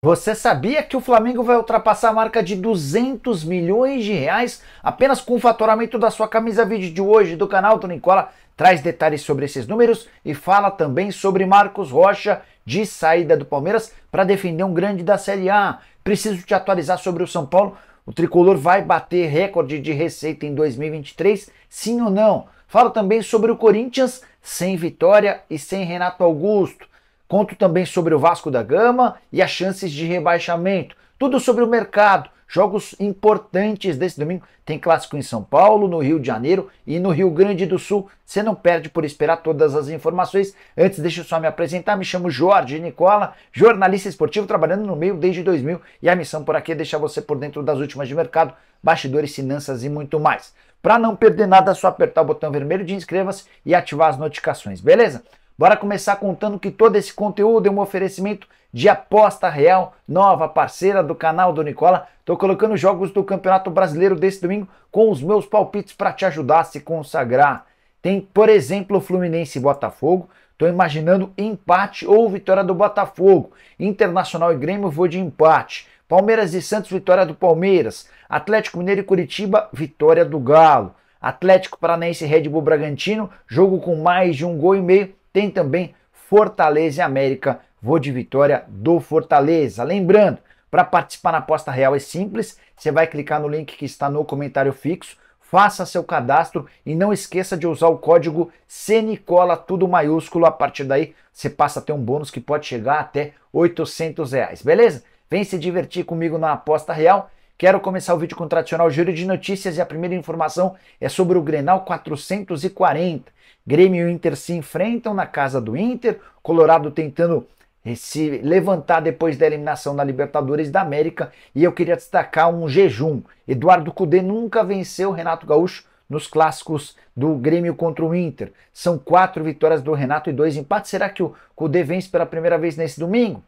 Você sabia que o Flamengo vai ultrapassar a marca de 200 milhões de reais apenas com o faturamento da sua camisa vídeo de hoje do canal do Nicola? Traz detalhes sobre esses números e fala também sobre Marcos Rocha de saída do Palmeiras para defender um grande da Série A. Preciso te atualizar sobre o São Paulo. O tricolor vai bater recorde de receita em 2023, sim ou não? Fala também sobre o Corinthians sem vitória e sem Renato Augusto. Conto também sobre o Vasco da Gama e as chances de rebaixamento. Tudo sobre o mercado, jogos importantes desse domingo. Tem clássico em São Paulo, no Rio de Janeiro e no Rio Grande do Sul. Você não perde por esperar todas as informações. Antes, deixa eu só me apresentar. Me chamo Jorge Nicola, jornalista esportivo, trabalhando no meio desde 2000. E a missão por aqui é deixar você por dentro das últimas de mercado, bastidores, finanças e muito mais. Para não perder nada, é só apertar o botão vermelho de inscreva-se e ativar as notificações, beleza? Bora começar contando que todo esse conteúdo é um oferecimento de aposta real, nova parceira do canal do Nicola. Tô colocando jogos do Campeonato Brasileiro desse domingo com os meus palpites para te ajudar a se consagrar. Tem, por exemplo, Fluminense e Botafogo. Estou imaginando empate ou vitória do Botafogo. Internacional e Grêmio vou de empate. Palmeiras e Santos, vitória do Palmeiras. Atlético Mineiro e Curitiba, vitória do Galo. Atlético Paranaense e Red Bull Bragantino, jogo com mais de um gol e meio. Tem também Fortaleza e América. Vou de vitória do Fortaleza. Lembrando, para participar na aposta real é simples. Você vai clicar no link que está no comentário fixo. Faça seu cadastro e não esqueça de usar o código CNICOLA, tudo maiúsculo. A partir daí você passa a ter um bônus que pode chegar até 800 reais, beleza? Vem se divertir comigo na aposta real Quero começar o vídeo com o tradicional giro de notícias e a primeira informação é sobre o Grenal 440. Grêmio e Inter se enfrentam na casa do Inter, Colorado tentando eh, se levantar depois da eliminação na Libertadores da América e eu queria destacar um jejum. Eduardo Cudê nunca venceu Renato Gaúcho nos clássicos do Grêmio contra o Inter. São quatro vitórias do Renato e dois empates. Será que o Cudê vence pela primeira vez nesse domingo?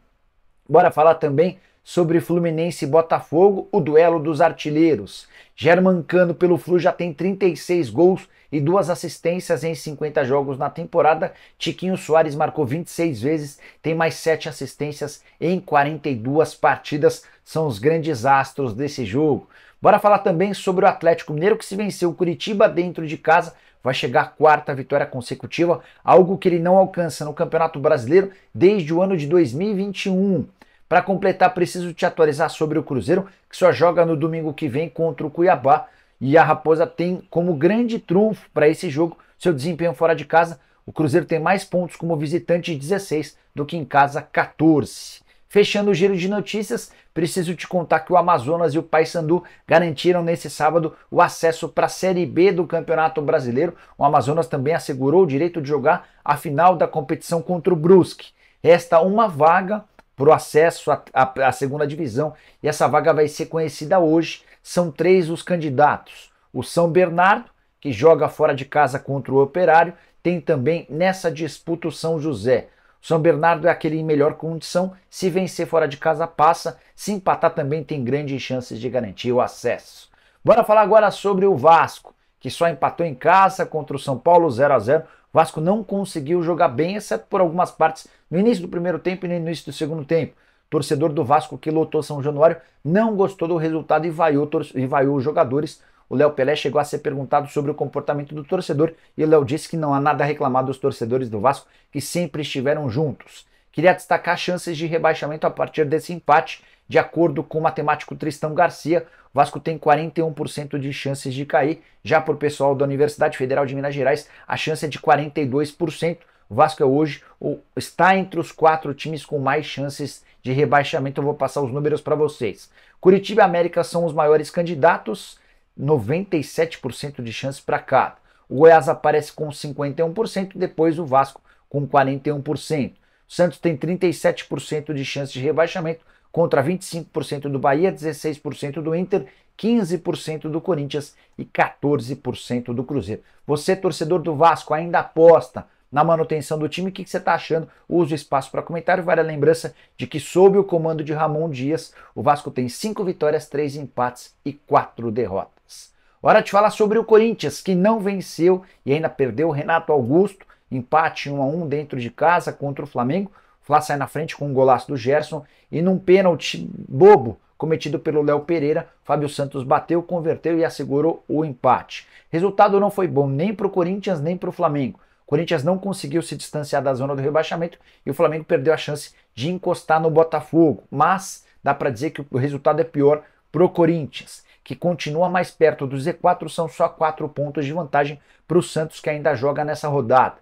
Bora falar também sobre Fluminense e Botafogo, o duelo dos artilheiros. Germancano pelo Flu já tem 36 gols e duas assistências em 50 jogos na temporada. Tiquinho Soares marcou 26 vezes, tem mais 7 assistências em 42 partidas. São os grandes astros desse jogo. Bora falar também sobre o Atlético Mineiro que se venceu o Curitiba dentro de casa vai chegar à quarta vitória consecutiva, algo que ele não alcança no Campeonato Brasileiro desde o ano de 2021. Para completar, preciso te atualizar sobre o Cruzeiro, que só joga no domingo que vem contra o Cuiabá. E a Raposa tem como grande trunfo para esse jogo seu desempenho fora de casa. O Cruzeiro tem mais pontos como visitante, 16, do que em casa, 14. Fechando o giro de notícias, preciso te contar que o Amazonas e o Paysandu garantiram nesse sábado o acesso para a Série B do Campeonato Brasileiro. O Amazonas também assegurou o direito de jogar a final da competição contra o Brusque. Resta uma vaga para o acesso à segunda divisão. E essa vaga vai ser conhecida hoje. São três os candidatos: o São Bernardo, que joga fora de casa contra o Operário, tem também nessa disputa o São José. O São Bernardo é aquele em melhor condição. Se vencer fora de casa, passa. Se empatar, também tem grandes chances de garantir o acesso. Bora falar agora sobre o Vasco, que só empatou em casa contra o São Paulo 0 a 0 Vasco não conseguiu jogar bem, exceto por algumas partes no início do primeiro tempo e no início do segundo tempo. torcedor do Vasco que lotou São Januário não gostou do resultado e vaiou, e vaiou os jogadores. O Léo Pelé chegou a ser perguntado sobre o comportamento do torcedor e o Léo disse que não há nada a reclamar dos torcedores do Vasco, que sempre estiveram juntos. Queria destacar chances de rebaixamento a partir desse empate de acordo com o matemático Tristão Garcia, o Vasco tem 41% de chances de cair. Já por pessoal da Universidade Federal de Minas Gerais, a chance é de 42%. O Vasco é hoje está entre os quatro times com mais chances de rebaixamento. Eu vou passar os números para vocês. Curitiba e América são os maiores candidatos, 97% de chance para cada. O Goiás aparece com 51%, depois o Vasco com 41%. O Santos tem 37% de chance de rebaixamento, contra 25% do Bahia, 16% do Inter, 15% do Corinthians e 14% do Cruzeiro. Você, torcedor do Vasco, ainda aposta na manutenção do time. O que, você está achando? Use o espaço para comentário. Vale a lembrança de que, sob o comando de Ramon Dias, o Vasco tem 5 vitórias, 3 empates e 4 derrotas. Hora de falar sobre o Corinthians, que não venceu e ainda perdeu o Renato Augusto. Empate 1 a 1 dentro de casa contra o Flamengo lá sai na frente com um golaço do Gerson e num pênalti bobo cometido pelo Léo Pereira, Fábio Santos bateu, converteu e assegurou o empate. Resultado não foi bom nem para o Corinthians nem para o Flamengo. O Corinthians não conseguiu se distanciar da zona do rebaixamento e o Flamengo perdeu a chance de encostar no Botafogo. Mas dá para dizer que o resultado é pior pro Corinthians, que continua mais perto do Z4, são só 4 pontos de vantagem para o Santos que ainda joga nessa rodada.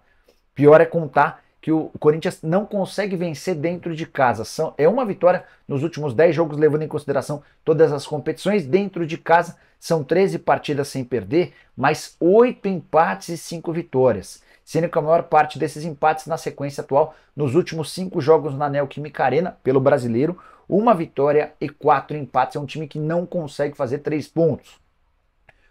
Pior é contar que o Corinthians não consegue vencer dentro de casa. São, é uma vitória nos últimos 10 jogos, levando em consideração todas as competições. Dentro de casa, são 13 partidas sem perder, mais 8 empates e 5 vitórias. Sendo que a maior parte desses empates na sequência atual, nos últimos 5 jogos na Neoquímica Arena, pelo brasileiro, uma vitória e 4 empates. É um time que não consegue fazer 3 pontos.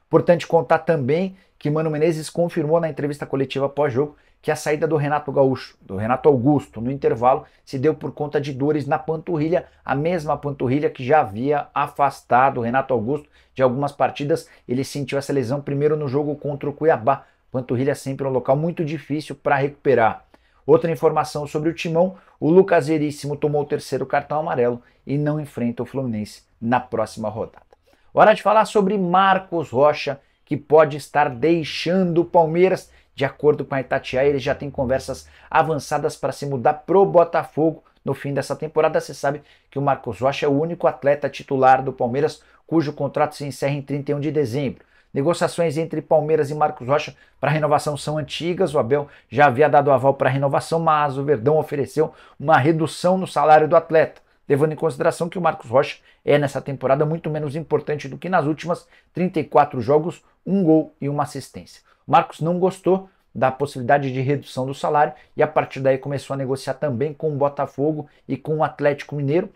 Importante contar também que Mano Menezes confirmou na entrevista coletiva pós-jogo que é a saída do Renato Gaúcho, do Renato Augusto, no intervalo, se deu por conta de dores na panturrilha, a mesma panturrilha que já havia afastado o Renato Augusto de algumas partidas. Ele sentiu essa lesão primeiro no jogo contra o Cuiabá. Panturrilha é sempre um local muito difícil para recuperar. Outra informação sobre o Timão: o Lucas Veríssimo tomou o terceiro cartão amarelo e não enfrenta o Fluminense na próxima rodada. Hora de falar sobre Marcos Rocha, que pode estar deixando o Palmeiras de acordo com a Itatiaia, ele já tem conversas avançadas para se mudar pro Botafogo no fim dessa temporada. Você sabe que o Marcos Rocha é o único atleta titular do Palmeiras cujo contrato se encerra em 31 de dezembro. Negociações entre Palmeiras e Marcos Rocha para renovação são antigas. O Abel já havia dado aval para renovação, mas o Verdão ofereceu uma redução no salário do atleta, levando em consideração que o Marcos Rocha é nessa temporada muito menos importante do que nas últimas 34 jogos, um gol e uma assistência. Marcos não gostou da possibilidade de redução do salário e a partir daí começou a negociar também com o Botafogo e com o Atlético Mineiro.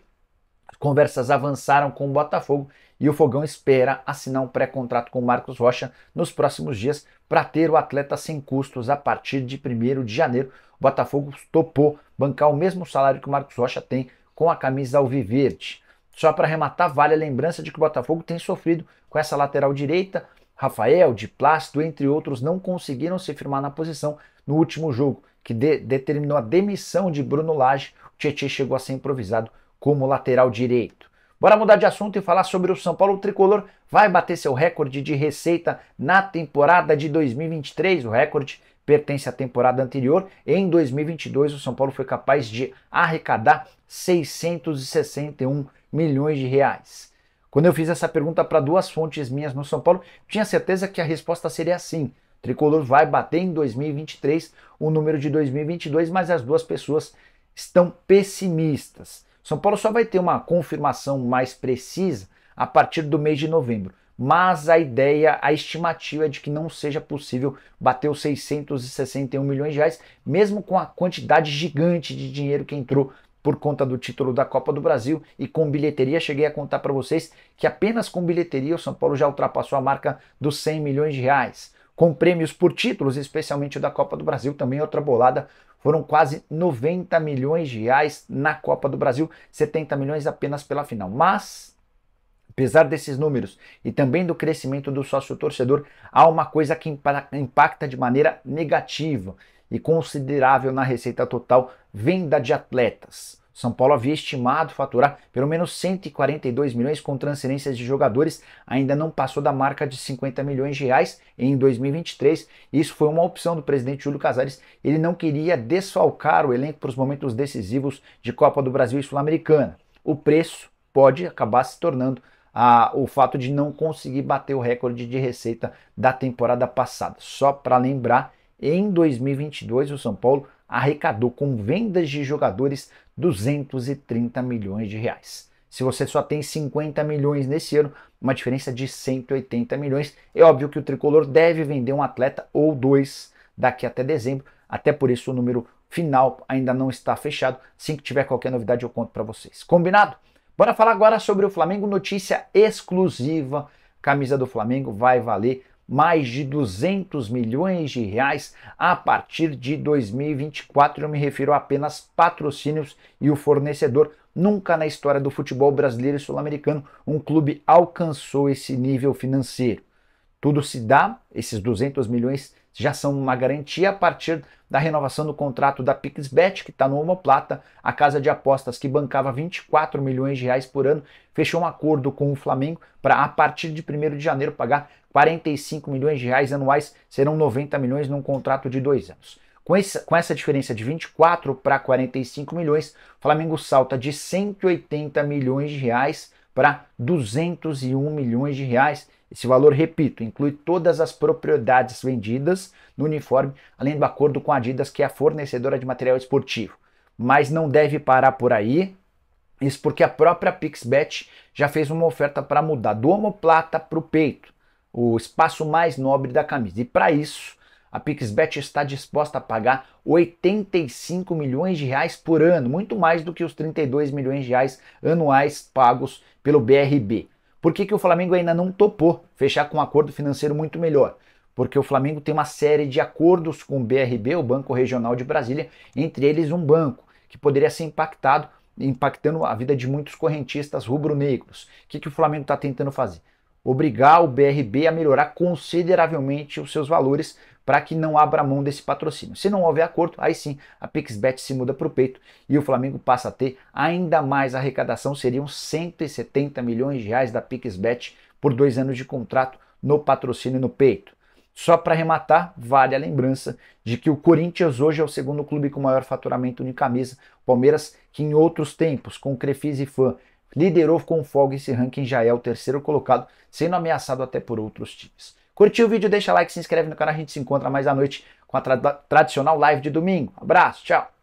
Conversas avançaram com o Botafogo e o Fogão espera assinar um pré-contrato com o Marcos Rocha nos próximos dias para ter o atleta sem custos a partir de 1 de janeiro. O Botafogo topou bancar o mesmo salário que o Marcos Rocha tem com a camisa alviverde. Só para arrematar, vale a lembrança de que o Botafogo tem sofrido com essa lateral direita, Rafael, de Plácido, entre outros, não conseguiram se firmar na posição no último jogo, que de determinou a demissão de Bruno Lage. O Tietchan chegou a ser improvisado como lateral direito. Bora mudar de assunto e falar sobre o São Paulo. O tricolor vai bater seu recorde de receita na temporada de 2023. O recorde pertence à temporada anterior. Em 2022, o São Paulo foi capaz de arrecadar 661 milhões de reais. Quando eu fiz essa pergunta para duas fontes minhas no São Paulo, tinha certeza que a resposta seria sim. O tricolor vai bater em 2023 o número de 2022, mas as duas pessoas estão pessimistas. São Paulo só vai ter uma confirmação mais precisa a partir do mês de novembro. Mas a ideia, a estimativa é de que não seja possível bater os 661 milhões de reais, mesmo com a quantidade gigante de dinheiro que entrou por conta do título da Copa do Brasil e com bilheteria. Cheguei a contar para vocês que apenas com bilheteria o São Paulo já ultrapassou a marca dos 100 milhões de reais. Com prêmios por títulos, especialmente o da Copa do Brasil, também outra bolada, foram quase 90 milhões de reais na Copa do Brasil, 70 milhões apenas pela final. Mas, apesar desses números e também do crescimento do sócio torcedor, há uma coisa que impacta de maneira negativa e considerável na receita total venda de atletas. São Paulo havia estimado faturar pelo menos 142 milhões com transferências de jogadores, ainda não passou da marca de 50 milhões de reais em 2023. Isso foi uma opção do presidente Júlio Casares. Ele não queria desfalcar o elenco para os momentos decisivos de Copa do Brasil e Sul-Americana. O preço pode acabar se tornando a, ah, o fato de não conseguir bater o recorde de receita da temporada passada. Só para lembrar em 2022, o São Paulo arrecadou com vendas de jogadores 230 milhões de reais. Se você só tem 50 milhões nesse ano, uma diferença de 180 milhões, é óbvio que o tricolor deve vender um atleta ou dois daqui até dezembro, até por isso o número final ainda não está fechado. Assim que tiver qualquer novidade eu conto para vocês. Combinado? Bora falar agora sobre o Flamengo, notícia exclusiva. Camisa do Flamengo vai valer mais de 200 milhões de reais a partir de 2024. Eu me refiro a apenas patrocínios e o fornecedor. Nunca na história do futebol brasileiro e sul-americano um clube alcançou esse nível financeiro. Tudo se dá, esses 200 milhões já são uma garantia a partir da renovação do contrato da Pixbet, que está no Homoplata, a casa de apostas que bancava 24 milhões de reais por ano, fechou um acordo com o Flamengo para, a partir de 1 de janeiro, pagar 45 milhões de reais anuais, serão 90 milhões num contrato de dois anos. Com essa, com essa diferença de 24 para 45 milhões, o Flamengo salta de 180 milhões de reais para 201 milhões de reais esse valor, repito, inclui todas as propriedades vendidas no uniforme, além do acordo com a Adidas, que é a fornecedora de material esportivo. Mas não deve parar por aí, isso porque a própria Pixbet já fez uma oferta para mudar do omoplata para o peito, o espaço mais nobre da camisa. E para isso, a Pixbet está disposta a pagar 85 milhões de reais por ano, muito mais do que os 32 milhões de reais anuais pagos pelo BRB. Por que, que o Flamengo ainda não topou fechar com um acordo financeiro muito melhor? Porque o Flamengo tem uma série de acordos com o BRB, o Banco Regional de Brasília, entre eles um banco que poderia ser impactado, impactando a vida de muitos correntistas rubro-negros. O que, que o Flamengo está tentando fazer? Obrigar o BRB a melhorar consideravelmente os seus valores para que não abra mão desse patrocínio. Se não houver acordo, aí sim a Pixbet se muda para o peito e o Flamengo passa a ter ainda mais arrecadação, seriam 170 milhões de reais da Pixbet por dois anos de contrato no patrocínio no peito. Só para arrematar, vale a lembrança de que o Corinthians hoje é o segundo clube com maior faturamento de camisa. O Palmeiras, que em outros tempos, com Crefisa e fã, liderou com folga esse ranking, já é o terceiro colocado, sendo ameaçado até por outros times. Curtiu o vídeo, deixa like, se inscreve no canal, a gente se encontra mais à noite com a tra tradicional live de domingo. Abraço, tchau!